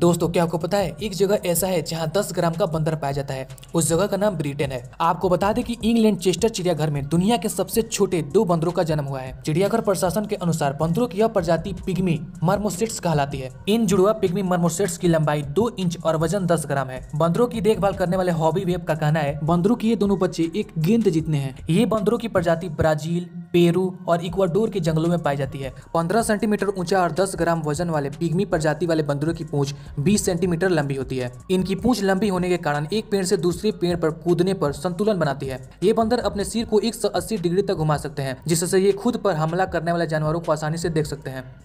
दोस्तों क्या आपको पता है एक जगह ऐसा है जहाँ दस ग्राम का बंदर पाया जाता है उस जगह का नाम ब्रिटेन है आपको बता दें कि इंग्लैंड चेस्टर चिड़ियाघर में दुनिया के सबसे छोटे दो बंदरों का जन्म हुआ है चिड़ियाघर प्रशासन के अनुसार बंदरों की यह प्रजाति पिग्मी मर्मोसेट्स कहलाती है इन जुड़वा पिग्मी मर्मोसेट्स की लंबाई दो इंच और वजन दस ग्राम है बंदरों की देखभाल करने वाले हॉबी वेब का कहना है बंदरों की ये दोनों बच्चे एक गेंद जीतने हैं ये बंदरों की प्रजाति ब्राजील पेरू और इक्वाडोर के जंगलों में पाई जाती है 15 सेंटीमीटर ऊंचा और 10 ग्राम वजन वाले पिग्मी प्रजाति वाले बंदरों की पूंछ 20 सेंटीमीटर लंबी होती है इनकी पूंछ लंबी होने के कारण एक पेड़ से दूसरे पेड़ पर कूदने पर संतुलन बनाती है ये बंदर अपने सिर को 180 डिग्री तक घुमा सकते हैं जिससे ये खुद पर हमला करने वाले जानवरों को आसानी से देख सकते हैं